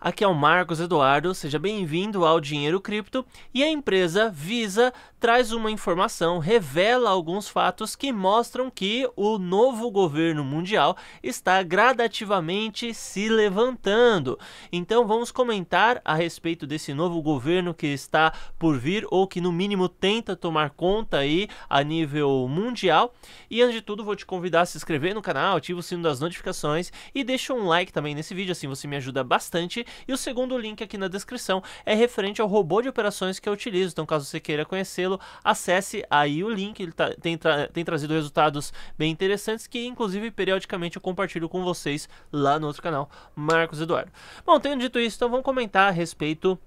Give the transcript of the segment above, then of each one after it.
Aqui é o Marcos Eduardo, seja bem-vindo ao Dinheiro Cripto e a empresa Visa traz uma informação, revela alguns fatos que mostram que o novo governo mundial está gradativamente se levantando. Então vamos comentar a respeito desse novo governo que está por vir ou que no mínimo tenta tomar conta aí a nível mundial. E antes de tudo vou te convidar a se inscrever no canal, ativa o sino das notificações e deixa um like também nesse vídeo, assim você me ajuda bastante e o segundo link aqui na descrição é referente ao robô de operações que eu utilizo. Então, caso você queira conhecê-lo, acesse aí o link. Ele tá, tem, tra tem trazido resultados bem interessantes que, inclusive, periodicamente eu compartilho com vocês lá no outro canal, Marcos Eduardo. Bom, tendo dito isso, então vamos comentar a respeito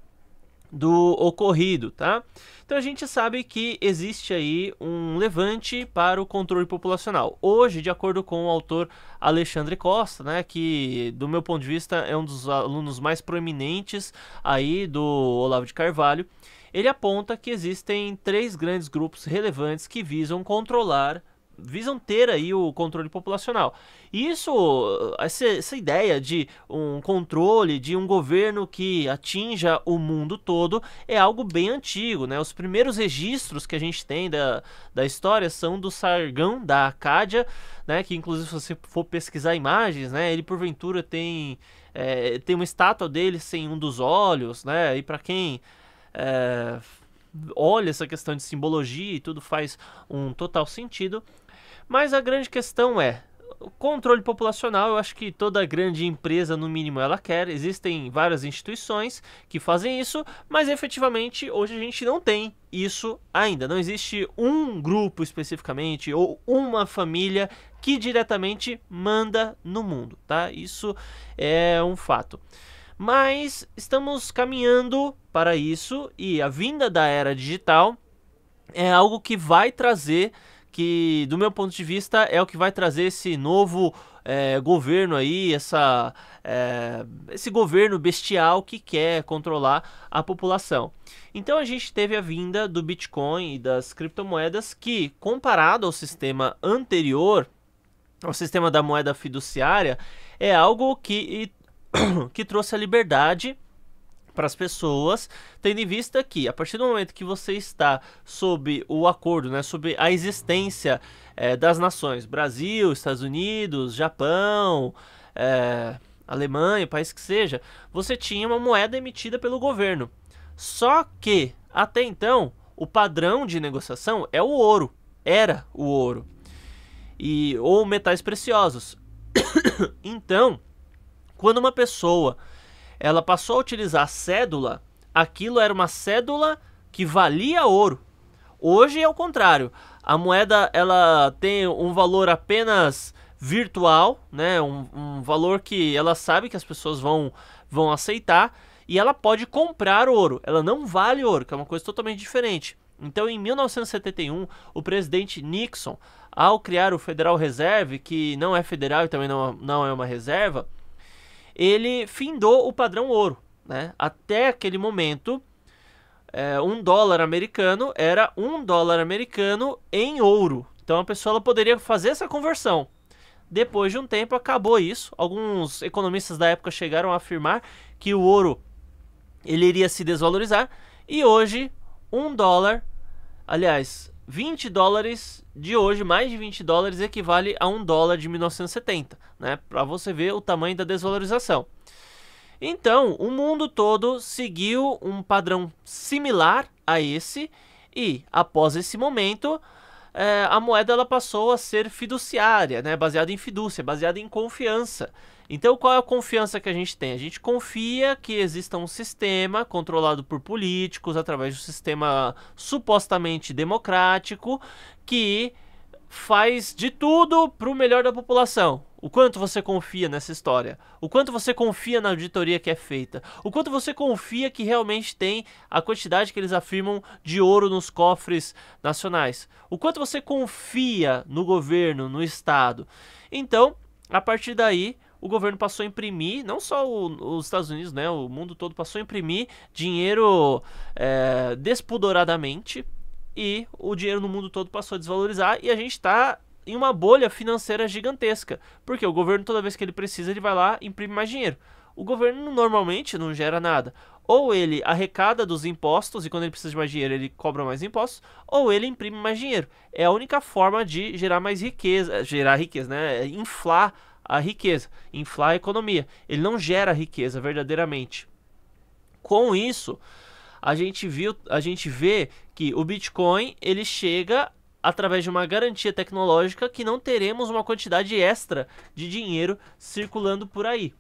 do ocorrido, tá? Então a gente sabe que existe aí um levante para o controle populacional. Hoje, de acordo com o autor Alexandre Costa, né, que do meu ponto de vista é um dos alunos mais proeminentes aí do Olavo de Carvalho, ele aponta que existem três grandes grupos relevantes que visam controlar visam ter aí o controle populacional. E isso, essa, essa, ideia de um controle, de um governo que atinja o mundo todo, é algo bem antigo, né? Os primeiros registros que a gente tem da, da história são do Sargão da Acádia, né? Que inclusive se você for pesquisar imagens, né? Ele porventura tem, é, tem uma estátua dele sem um dos olhos, né? E para quem... É, olha essa questão de simbologia e tudo faz um total sentido. Mas a grande questão é, o controle populacional, eu acho que toda grande empresa, no mínimo, ela quer. Existem várias instituições que fazem isso, mas efetivamente hoje a gente não tem isso ainda. Não existe um grupo especificamente ou uma família que diretamente manda no mundo, tá? Isso é um fato. Mas estamos caminhando para isso e a vinda da era digital é algo que vai trazer que, do meu ponto de vista, é o que vai trazer esse novo é, governo aí, essa, é, esse governo bestial que quer controlar a população. Então a gente teve a vinda do Bitcoin e das criptomoedas que, comparado ao sistema anterior, ao sistema da moeda fiduciária, é algo que, que trouxe a liberdade para as pessoas, tendo em vista que a partir do momento que você está sob o acordo, né, sob a existência é, das nações Brasil, Estados Unidos, Japão, é, Alemanha, país que seja, você tinha uma moeda emitida pelo governo. Só que até então o padrão de negociação é o ouro, era o ouro e ou metais preciosos. então, quando uma pessoa ela passou a utilizar cédula, aquilo era uma cédula que valia ouro. Hoje é o contrário. A moeda ela tem um valor apenas virtual, né? Um, um, valor que ela sabe que as pessoas vão, vão aceitar e ela pode comprar ouro. Ela não vale ouro, que é uma coisa totalmente diferente. Então, em 1971, o presidente Nixon, ao criar o Federal Reserve, que não é federal e também não, não é uma reserva, ele findou o padrão ouro. Né? Até aquele momento, é, um dólar americano era um dólar americano em ouro. Então a pessoa poderia fazer essa conversão. Depois de um tempo acabou isso. Alguns economistas da época chegaram a afirmar que o ouro ele iria se desvalorizar e hoje um dólar, aliás, 20 dólares de hoje, mais de 20 dólares, equivale a 1 dólar de 1970, né? Para você ver o tamanho da desvalorização. Então, o mundo todo seguiu um padrão similar a esse, e após esse momento, é, a moeda ela passou a ser fiduciária, né? baseada em fidúcia, baseada em confiança. Então, qual é a confiança que a gente tem? A gente confia que exista um sistema controlado por políticos, através de um sistema supostamente democrático, que faz de tudo para o melhor da população. O quanto você confia nessa história? O quanto você confia na auditoria que é feita? O quanto você confia que realmente tem a quantidade que eles afirmam de ouro nos cofres nacionais? O quanto você confia no governo, no Estado? Então, a partir daí, o governo passou a imprimir, não só o, os Estados Unidos, né? O mundo todo passou a imprimir dinheiro é, e o dinheiro no mundo todo passou a desvalorizar e a gente está em uma bolha financeira gigantesca. Porque o governo, toda vez que ele precisa, ele vai lá e imprime mais dinheiro. O governo normalmente não gera nada. Ou ele arrecada dos impostos e quando ele precisa de mais dinheiro ele cobra mais impostos, ou ele imprime mais dinheiro. É a única forma de gerar mais riqueza, gerar riqueza, né? É inflar a riqueza, inflar a economia. Ele não gera riqueza verdadeiramente. Com isso, a gente viu, a gente vê que o Bitcoin ele chega através de uma garantia tecnológica que não teremos uma quantidade extra de dinheiro circulando por aí.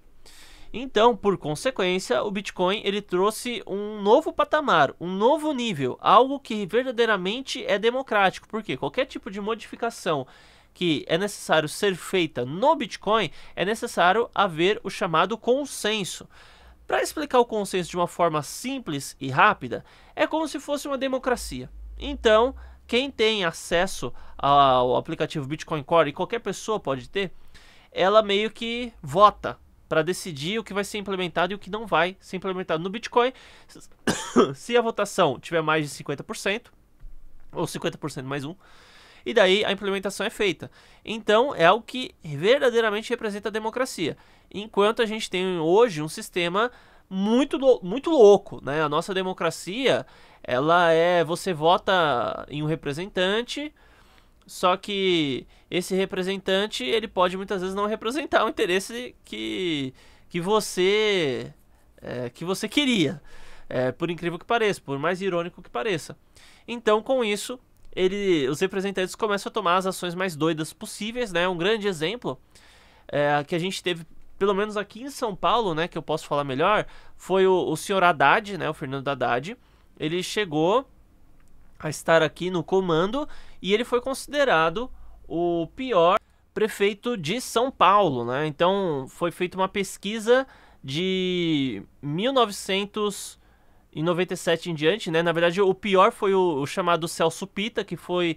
Então, por consequência, o Bitcoin ele trouxe um novo patamar, um novo nível, algo que verdadeiramente é democrático, porque qualquer tipo de modificação que é necessário ser feita no Bitcoin, é necessário haver o chamado consenso. Para explicar o consenso de uma forma simples e rápida, é como se fosse uma democracia. Então, quem tem acesso ao aplicativo Bitcoin Core, e qualquer pessoa pode ter, ela meio que vota para decidir o que vai ser implementado e o que não vai ser implementado no Bitcoin. Se a votação tiver mais de 50%, ou 50% mais um, e daí a implementação é feita. Então é o que verdadeiramente representa a democracia. Enquanto a gente tem hoje um sistema muito, muito louco, né? A nossa democracia, ela é você vota em um representante, só que esse representante, ele pode muitas vezes não representar o interesse que, que você é, que você queria. É, por incrível que pareça, por mais irônico que pareça. Então, com isso, ele, os representantes começam a tomar as ações mais doidas possíveis, né? Um grande exemplo é, que a gente teve pelo menos aqui em São Paulo, né, que eu posso falar melhor, foi o, o senhor Haddad, né, o Fernando Haddad, ele chegou a estar aqui no comando e ele foi considerado o pior prefeito de São Paulo, né? Então foi feita uma pesquisa de 1997 em diante, né? Na verdade, o pior foi o, o chamado Celso Pita, que foi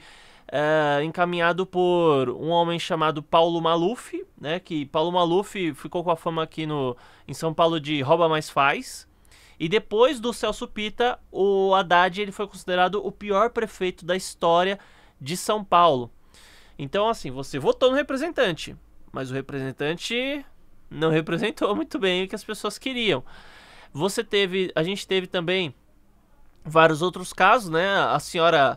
é, encaminhado por um homem chamado Paulo Maluf, né? Que Paulo Maluf ficou com a fama aqui no, em São Paulo de rouba mais faz. E depois do Celso Pita, o Haddad ele foi considerado o pior prefeito da história de São Paulo. Então, assim, você votou no representante, mas o representante não representou muito bem o que as pessoas queriam. Você teve, a gente teve também vários outros casos, né? A senhora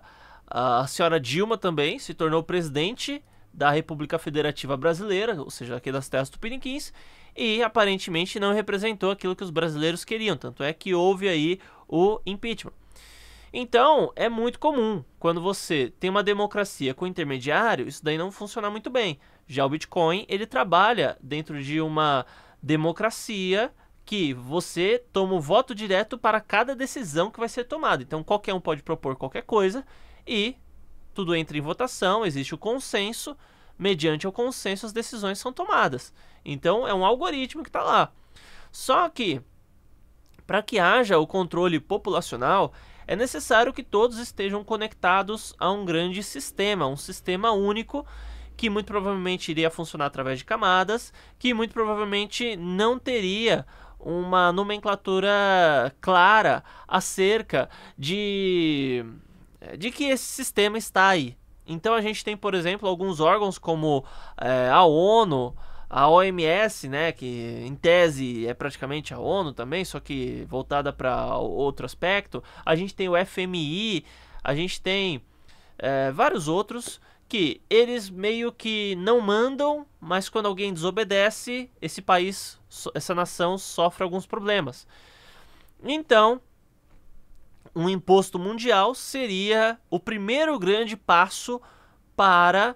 a senhora Dilma também se tornou presidente da República Federativa Brasileira, ou seja, aqui das terras tupiniquins, e aparentemente não representou aquilo que os brasileiros queriam, tanto é que houve aí o impeachment. Então, é muito comum, quando você tem uma democracia com intermediário, isso daí não funciona muito bem. Já o Bitcoin, ele trabalha dentro de uma democracia que você toma o voto direto para cada decisão que vai ser tomada. Então, qualquer um pode propor qualquer coisa e tudo entra em votação, existe o consenso, mediante o consenso as decisões são tomadas. Então é um algoritmo que está lá. Só que, para que haja o controle populacional, é necessário que todos estejam conectados a um grande sistema, um sistema único que muito provavelmente iria funcionar através de camadas, que muito provavelmente não teria uma nomenclatura clara acerca de é, de que esse sistema está aí. Então a gente tem, por exemplo, alguns órgãos como é, a ONU, a OMS, né, que em tese é praticamente a ONU também, só que voltada para outro aspecto. A gente tem o FMI, a gente tem é, vários outros que eles meio que não mandam, mas quando alguém desobedece, esse país, essa nação sofre alguns problemas. Então, um imposto mundial seria o primeiro grande passo para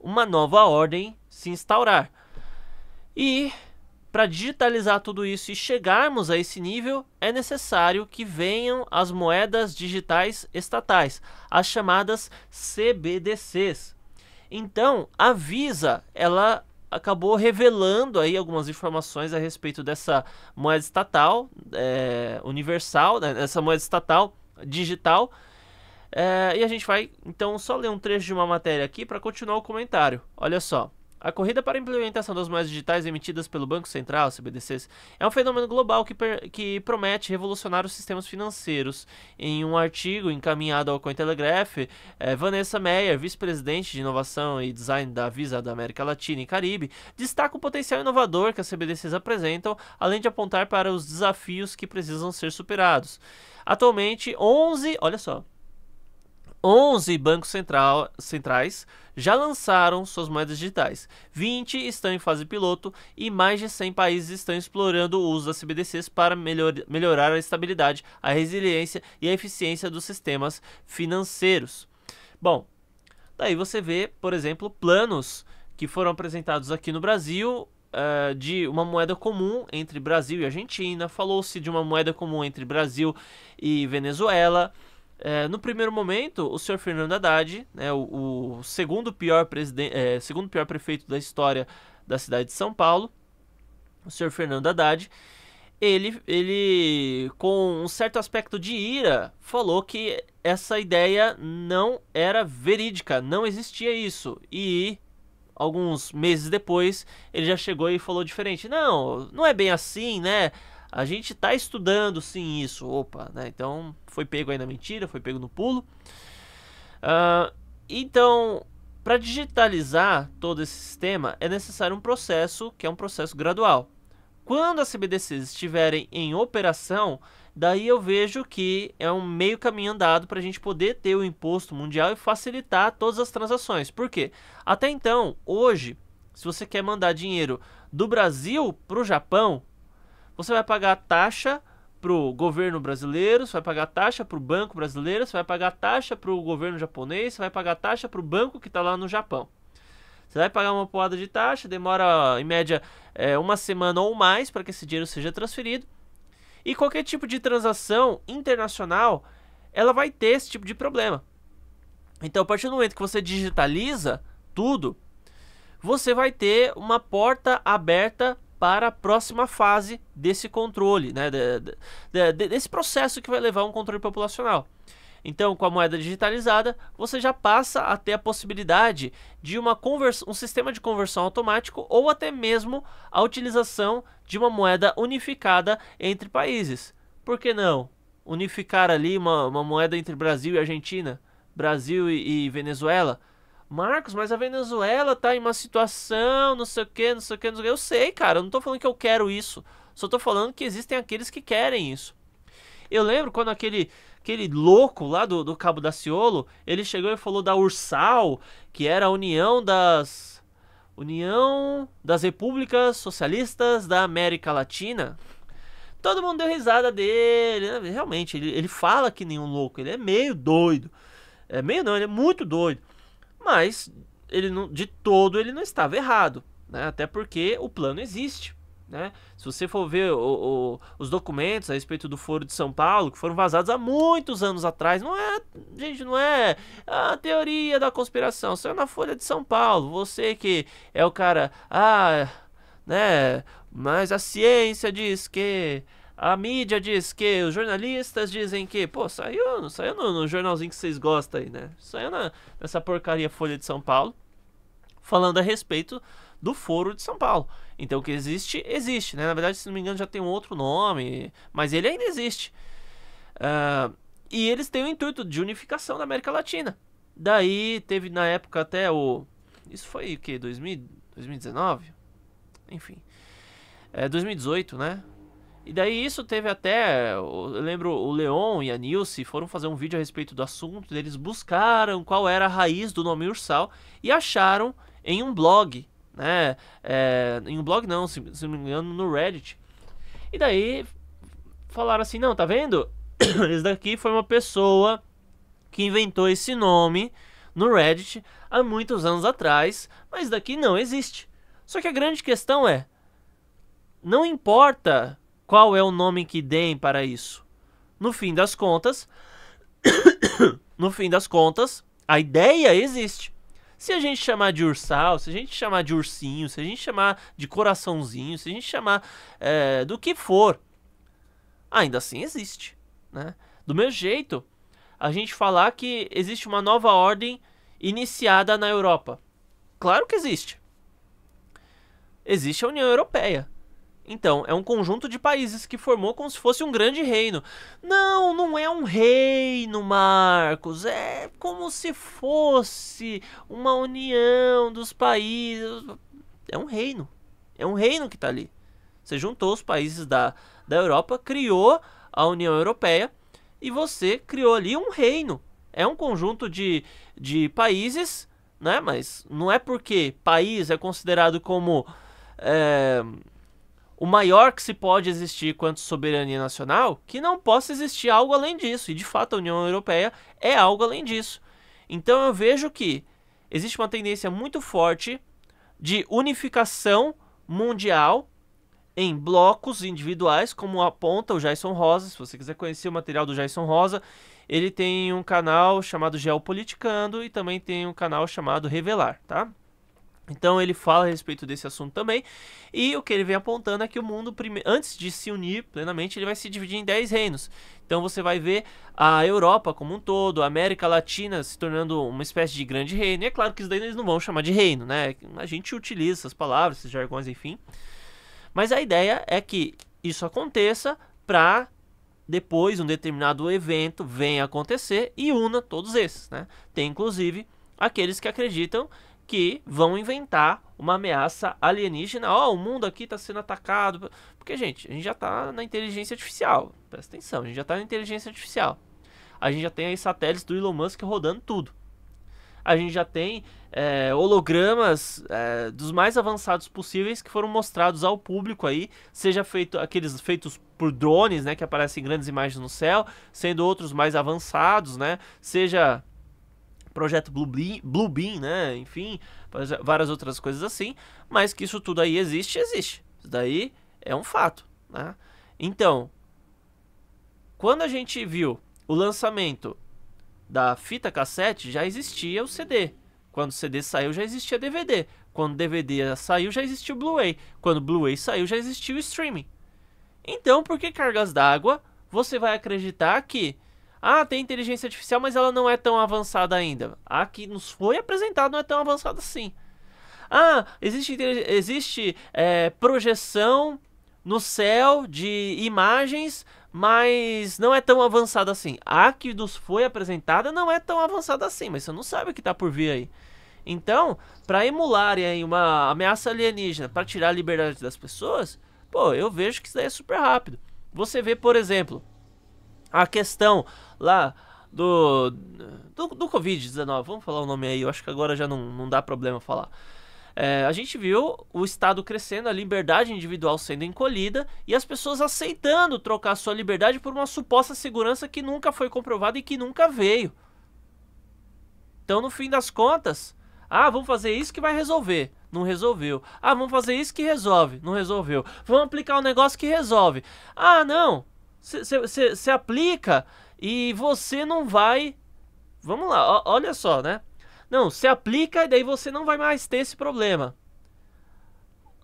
uma nova ordem se instaurar. E para digitalizar tudo isso e chegarmos a esse nível, é necessário que venham as moedas digitais estatais, as chamadas CBDCs. Então, a Visa, ela acabou revelando aí algumas informações a respeito dessa moeda estatal é, universal, né, essa moeda estatal digital. É, e a gente vai então só ler um trecho de uma matéria aqui para continuar o comentário. Olha só. A corrida para a implementação das moedas digitais emitidas pelo Banco Central, CBDCs, é um fenômeno global que, que promete revolucionar os sistemas financeiros. Em um artigo encaminhado ao Cointelegraph, eh, Vanessa Meyer, vice-presidente de inovação e design da Visa da América Latina e Caribe, destaca o potencial inovador que as CBDCs apresentam, além de apontar para os desafios que precisam ser superados. Atualmente, 11, olha só, 11 bancos central, centrais já lançaram suas moedas digitais, 20 estão em fase piloto e mais de 100 países estão explorando o uso das CBDCs para melhor, melhorar a estabilidade, a resiliência e a eficiência dos sistemas financeiros. Bom, daí você vê, por exemplo, planos que foram apresentados aqui no Brasil Uh, de uma moeda comum entre Brasil e Argentina, falou-se de uma moeda comum entre Brasil e Venezuela, é, no primeiro momento, o senhor Fernando Haddad, né, o, o segundo, pior é, segundo pior prefeito da história da cidade de São Paulo, o senhor Fernando Haddad, ele, ele, com um certo aspecto de ira, falou que essa ideia não era verídica, não existia isso. E alguns meses depois, ele já chegou e falou diferente: não, não é bem assim, né? A gente está estudando sim isso, opa, né? Então foi pego aí na mentira, foi pego no pulo. Uh, então, para digitalizar todo esse sistema é necessário um processo que é um processo gradual. Quando as CBDCs estiverem em operação, daí eu vejo que é um meio caminho andado para a gente poder ter o imposto mundial e facilitar todas as transações. Por quê? Até então, hoje, se você quer mandar dinheiro do Brasil para o Japão, você vai pagar taxa pro governo brasileiro, você vai pagar taxa pro banco brasileiro, você vai pagar taxa pro governo japonês, você vai pagar taxa pro banco que está lá no Japão. Você vai pagar uma porrada de taxa, demora em média é, uma semana ou mais para que esse dinheiro seja transferido. E qualquer tipo de transação internacional, ela vai ter esse tipo de problema. Então, a partir do momento que você digitaliza tudo, você vai ter uma porta aberta para a próxima fase desse controle, né, de, de, de, desse processo que vai levar a um controle populacional. Então, com a moeda digitalizada, você já passa a ter a possibilidade de uma um sistema de conversão automático ou até mesmo a utilização de uma moeda unificada entre países. Por que não unificar ali uma, uma moeda entre Brasil e Argentina, Brasil e, e Venezuela? Marcos, mas a Venezuela tá em uma situação, não sei o que, não sei o que, não sei o que. Eu sei, cara, eu não tô falando que eu quero isso. Só tô falando que existem aqueles que querem isso. Eu lembro quando aquele, aquele louco lá do, do Cabo da Ciolo, ele chegou e falou da Ursal, que era a União das. União das Repúblicas Socialistas da América Latina. Todo mundo deu risada dele. Né? Realmente, ele, ele fala que nenhum louco, ele é meio doido. É meio não, ele é muito doido. Mas ele não, de todo ele não estava errado, né? até porque o plano existe. Né? Se você for ver o, o, os documentos a respeito do Foro de São Paulo, que foram vazados há muitos anos atrás, não é, gente, não é a teoria da conspiração. Saiu na Folha de São Paulo. Você que é o cara, ah, né? Mas a ciência diz que a mídia diz que, os jornalistas dizem que, pô, saiu, saiu no, no jornalzinho que vocês gostam aí, né? Saiu na, nessa porcaria Folha de São Paulo, falando a respeito do Foro de São Paulo. Então, o que existe, existe, né? Na verdade, se não me engano, já tem um outro nome, mas ele ainda existe. Uh, e eles têm o intuito de unificação da América Latina. Daí teve na época até o. Isso foi o que? 2019? Enfim. É, 2018, né? E daí isso teve até. Eu lembro o Leon e a Nilce foram fazer um vídeo a respeito do assunto. Eles buscaram qual era a raiz do nome Ursal e acharam em um blog, né? É, em um blog não, se, se não me engano, no Reddit. E daí falaram assim, não, tá vendo? Esse daqui foi uma pessoa que inventou esse nome no Reddit há muitos anos atrás, mas daqui não existe. Só que a grande questão é, não importa qual é o nome que deem para isso? No fim das contas, no fim das contas, a ideia existe. Se a gente chamar de ursal, se a gente chamar de ursinho, se a gente chamar de coraçãozinho, se a gente chamar é, do que for, ainda assim existe. Né? Do meu jeito, a gente falar que existe uma nova ordem iniciada na Europa. Claro que existe. Existe a União Europeia. Então, é um conjunto de países que formou como se fosse um grande reino. Não, não é um reino, Marcos. É como se fosse uma união dos países. É um reino. É um reino que está ali. Você juntou os países da, da Europa, criou a União Europeia e você criou ali um reino. É um conjunto de, de países, né? Mas não é porque país é considerado como. É o maior que se pode existir quanto soberania nacional, que não possa existir algo além disso. E de fato a União Europeia é algo além disso. Então eu vejo que existe uma tendência muito forte de unificação mundial em blocos individuais, como aponta o Jason Rosa. Se você quiser conhecer o material do Jason Rosa, ele tem um canal chamado Geopoliticando e também tem um canal chamado Revelar, tá? Então ele fala a respeito desse assunto também, e o que ele vem apontando é que o mundo, antes de se unir plenamente, ele vai se dividir em 10 reinos. Então você vai ver a Europa como um todo, a América Latina se tornando uma espécie de grande reino, e é claro que isso daí eles não vão chamar de reino, né? A gente utiliza essas palavras, esses jargões, enfim. Mas a ideia é que isso aconteça para depois um determinado evento venha acontecer e una todos esses, né? Tem inclusive aqueles que acreditam que vão inventar uma ameaça alienígena. Ó, oh, o mundo aqui está sendo atacado. Porque, gente, a gente já está na inteligência artificial. Presta atenção, a gente já está na inteligência artificial. A gente já tem aí satélites do Elon Musk rodando tudo. A gente já tem é, hologramas é, dos mais avançados possíveis que foram mostrados ao público aí, seja feito aqueles feitos por drones, né, que aparecem grandes imagens no céu, sendo outros mais avançados, né, seja projeto Blue Bean, né? Enfim, várias outras coisas assim. Mas que isso tudo aí existe, existe. Isso daí é um fato, né? Então, quando a gente viu o lançamento da fita cassete, já existia o CD. Quando o CD saiu, já existia DVD. Quando DVD saiu, já existia o Blu-ray. Quando Blu-ray saiu, já existia o streaming. Então, por que cargas d'água você vai acreditar que ah, tem inteligência artificial, mas ela não é tão avançada ainda. A que nos foi apresentada não é tão avançada assim. Ah, existe, existe é, projeção no céu de imagens, mas não é tão avançada assim. A que nos foi apresentada não é tão avançada assim, mas você não sabe o que está por vir aí. Então, para emular aí uma ameaça alienígena, para tirar a liberdade das pessoas, pô, eu vejo que isso daí é super rápido. Você vê, por exemplo, a questão lá do, do, do Covid-19, vamos falar o nome aí, eu acho que agora já não, não dá problema falar. É, a gente viu o Estado crescendo, a liberdade individual sendo encolhida e as pessoas aceitando trocar sua liberdade por uma suposta segurança que nunca foi comprovada e que nunca veio. Então, no fim das contas, ah, vamos fazer isso que vai resolver. Não resolveu. Ah, vamos fazer isso que resolve. Não resolveu. Vamos aplicar um negócio que resolve. Ah, não. Você aplica e você não vai. Vamos lá, olha só, né? Não, você aplica e daí você não vai mais ter esse problema.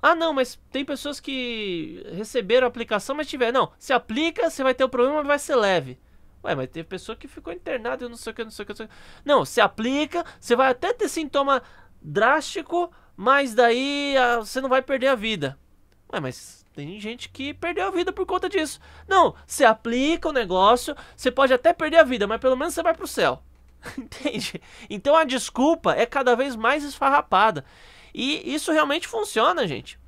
Ah, não, mas tem pessoas que receberam a aplicação, mas tiver. Não, se aplica, você vai ter o problema, mas vai ser leve. Ué, mas teve pessoa que ficou internada, eu não sei o que, não sei o que, não sei o que. Não, se aplica, você vai até ter sintoma drástico, mas daí você ah, não vai perder a vida. Ué, mas tem gente que perdeu a vida por conta disso. Não, você aplica o negócio, você pode até perder a vida, mas pelo menos você vai pro céu. Entende? Então a desculpa é cada vez mais esfarrapada. E isso realmente funciona, gente.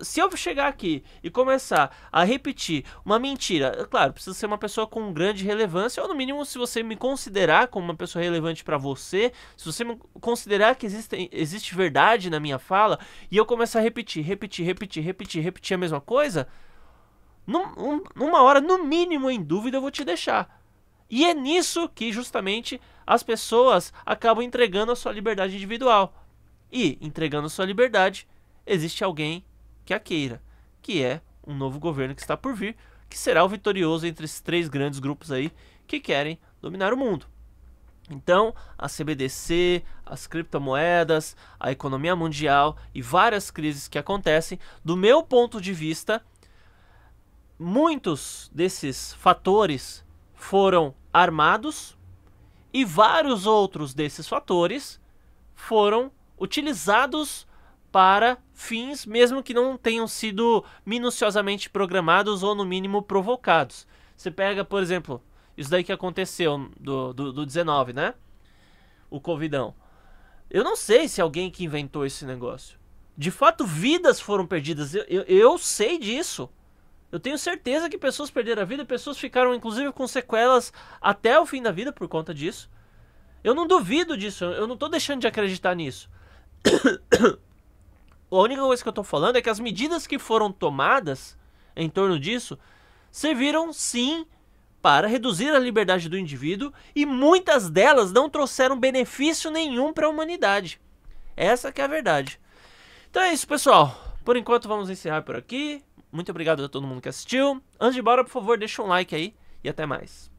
Se eu, chegar aqui e começar a repetir uma mentira, é claro, precisa ser uma pessoa com grande relevância, ou no mínimo, se você me considerar como uma pessoa relevante para você, se você considerar que existe, existe verdade na minha fala, e eu começar a repetir, repetir, repetir, repetir, repetir a mesma coisa, numa hora, no mínimo, em dúvida, eu vou te deixar. E é nisso que justamente as pessoas acabam entregando a sua liberdade individual. E entregando a sua liberdade, existe alguém que a queira, que é um novo governo que está por vir, que será o vitorioso entre esses três grandes grupos aí que querem dominar o mundo. Então, a CBDC, as criptomoedas, a economia mundial e várias crises que acontecem, do meu ponto de vista, muitos desses fatores foram armados e vários outros desses fatores foram utilizados para fins mesmo que não tenham sido minuciosamente programados ou no mínimo provocados. Você pega, por exemplo, isso daí que aconteceu do, do, do 19, né? O Covidão. Eu não sei se alguém que inventou esse negócio. De fato, vidas foram perdidas. Eu, eu, eu, sei disso. Eu tenho certeza que pessoas perderam a vida, pessoas ficaram inclusive com sequelas até o fim da vida por conta disso. Eu não duvido disso, eu não estou deixando de acreditar nisso. A única coisa que eu estou falando é que as medidas que foram tomadas em torno disso serviram sim para reduzir a liberdade do indivíduo e muitas delas não trouxeram benefício nenhum para a humanidade. Essa que é a verdade. Então é isso, pessoal. Por enquanto vamos encerrar por aqui. Muito obrigado a todo mundo que assistiu. Antes de ir embora, por favor, deixa um like aí e até mais.